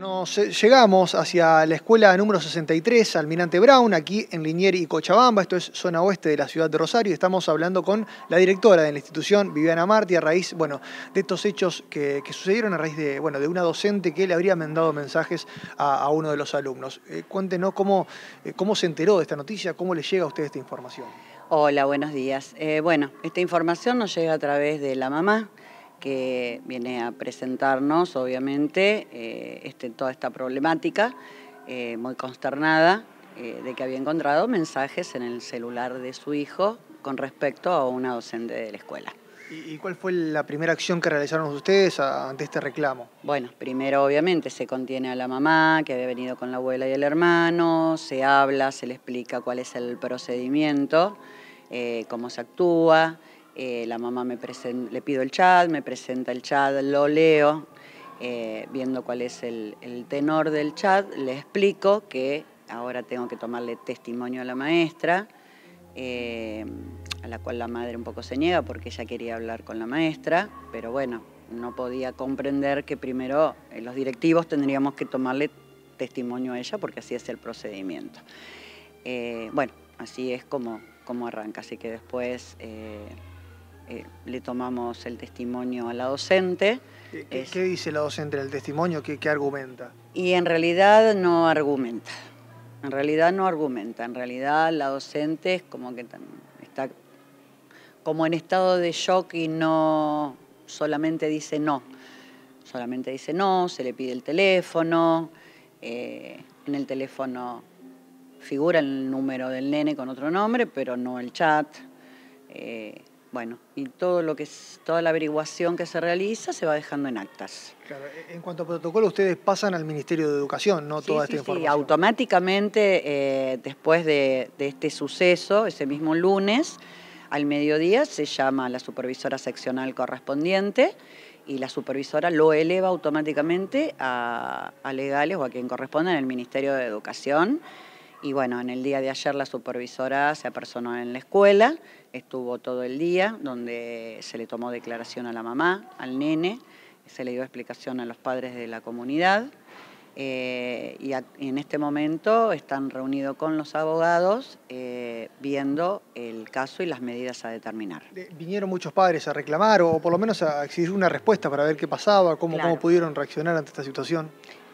Nos eh, llegamos hacia la escuela número 63, Almirante Brown, aquí en Linier y Cochabamba, esto es zona oeste de la ciudad de Rosario, estamos hablando con la directora de la institución, Viviana Marti, a raíz bueno, de estos hechos que, sucedieron a raíz de, bueno, de una docente que le habría mandado mensajes a, uno de los alumnos. Eh, cuéntenos cómo, eh, cómo se enteró de esta noticia, cómo le llega a usted esta información. Hola, buenos días. bueno, esta información nos llega a través de la mamá, que viene a presentarnos, obviamente, eh, este, toda esta problemática, eh, muy consternada, eh, de que había encontrado mensajes en el celular de su hijo con respecto a una docente de la escuela. ¿Y cuál fue la primera acción que realizaron ustedes ante este reclamo? Bueno, primero obviamente se contiene a la mamá que había venido con la abuela y el hermano, se habla, se le explica cuál es el procedimiento, cómo se actúa, eh, la mamá me presenta, le pido el chat, me presenta el chat, lo leo, eh, viendo cuál es el, tenor del chat, le explico que ahora tengo que tomarle testimonio a la maestra, eh, a la cual la madre un poco se niega porque ella quería hablar con la maestra, pero bueno, no podía comprender que primero los directivos tendríamos que tomarle testimonio a ella porque así es el procedimiento. bueno, así es como, como arranca, así que después eh, le tomamos el testimonio a la docente. ¿Qué, dice la docente en el testimonio? ¿Qué, argumenta? Y en realidad no argumenta. En realidad no argumenta. En realidad la docente es como que está como en estado de shock y no solamente dice no. Solamente dice no, se le pide el teléfono. Eh, en el teléfono figura el número del nene con otro nombre, pero no el chat. Eh, bueno, y todo lo que toda la averiguación que se realiza se va dejando en actas. E, en cuanto a protocolo, ustedes pasan al Ministerio de Educación, ¿no? Sí, toda Sí, automáticamente eh, después de, este suceso, ese mismo lunes, al mediodía, se llama a la supervisora seccional correspondiente y la supervisora lo eleva automáticamente a, a legales o a quien corresponda en el Ministerio de Educación y bueno, en el día de ayer la supervisora se apersonó en la escuela, estuvo todo el día, donde se le tomó declaración a la mamá, al nene, se le dio explicación a los padres de la comunidad. Eh, y, en este momento están reunidos con los abogados eh, viendo el caso y las medidas a determinar. ¿Vinieron muchos padres a reclamar o, por lo menos a exigir una respuesta para ver qué pasaba, cómo pudieron reaccionar ante esta situación?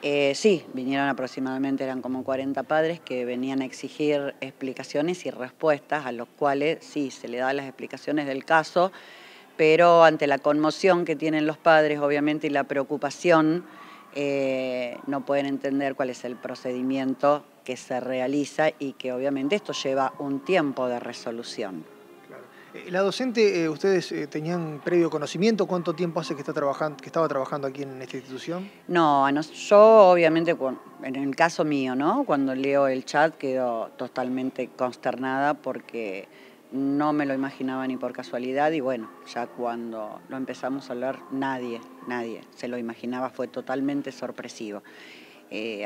Eh, sí, vinieron aproximadamente, eran como 40 padres que venían a exigir explicaciones y respuestas, a los cuales sí, se le da las explicaciones del caso, pero ante la conmoción que tienen los padres, obviamente, y la preocupación, eh, no pueden entender cuál es el procedimiento que se realiza y que obviamente esto lleva un tiempo de resolución. Eh, la docente, eh, ¿ustedes eh, tenían previo conocimiento? ¿Cuánto tiempo hace que, está trabajando, que estaba trabajando aquí en esta institución? No, yo obviamente, en el caso mío, ¿no? Cuando leo el chat quedo totalmente consternada porque no me lo imaginaba ni por casualidad y bueno, ya cuando lo empezamos a hablar nadie, nadie se lo imaginaba, fue totalmente sorpresivo.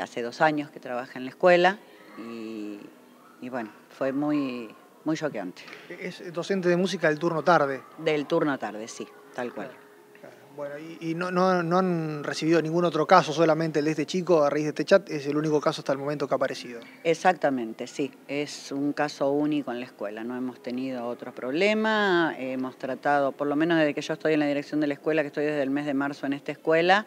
hace dos años que trabaja en la escuela y bueno, fue muy muy choqueante. Es docente de música del turno tarde. Del turno tarde, sí, tal cual. Bueno, y, no, han recibido ningún otro caso, solamente el de este chico a raíz de este chat, es el único caso hasta el momento que ha aparecido. Exactamente, sí, es un caso único en la escuela, no hemos tenido otro problema, hemos tratado, por lo menos desde que yo estoy en la dirección de la escuela, que estoy desde el mes de marzo en esta escuela,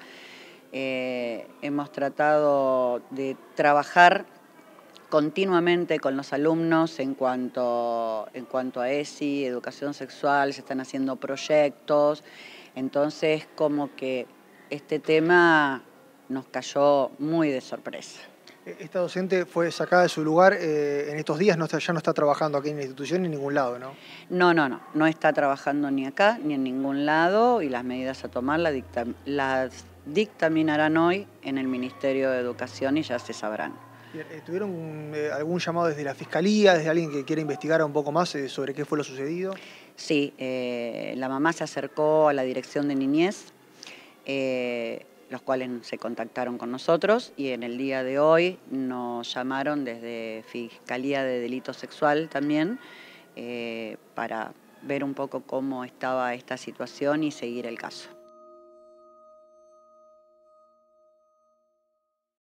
eh, hemos tratado de trabajar continuamente con los alumnos en cuanto, en cuanto a ESI, educación sexual, se están haciendo proyectos. Entonces, como que este tema nos cayó muy de sorpresa. Esta docente fue sacada de su lugar eh, en estos días, no ya no está trabajando aquí en la institución ni en ningún lado, ¿no? No, no, no, no está trabajando ni acá ni en ningún lado y las medidas a tomar las dictaminarán hoy en el Ministerio de Educación y ya se sabrán. Eh, ¿Tuvieron eh, algún llamado desde la Fiscalía, desde alguien que quiera investigar un poco más eh, sobre qué fue lo sucedido? Sí, la mamá se acercó a la dirección de niñez, los cuales se contactaron con nosotros y en el día de hoy nos llamaron desde Fiscalía de Delito Sexual también para ver un poco cómo estaba esta situación y seguir el caso.